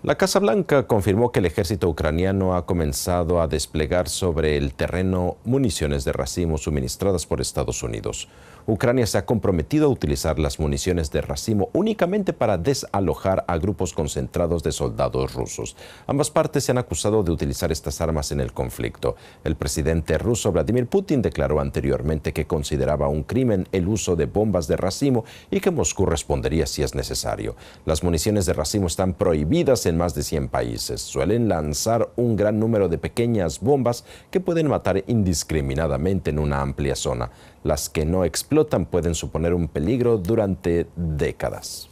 La Casa Blanca confirmó que el ejército ucraniano ha comenzado a desplegar sobre el terreno municiones de racimo suministradas por Estados Unidos. Ucrania se ha comprometido a utilizar las municiones de racimo únicamente para desalojar a grupos concentrados de soldados rusos. Ambas partes se han acusado de utilizar estas armas en el conflicto. El presidente ruso Vladimir Putin declaró anteriormente que consideraba un crimen el uso de bombas de racimo y que Moscú respondería si es necesario. Las municiones de racimo están prohibidas en más de 100 países. Suelen lanzar un gran número de pequeñas bombas que pueden matar indiscriminadamente en una amplia zona. Las que no explotan pueden suponer un peligro durante décadas.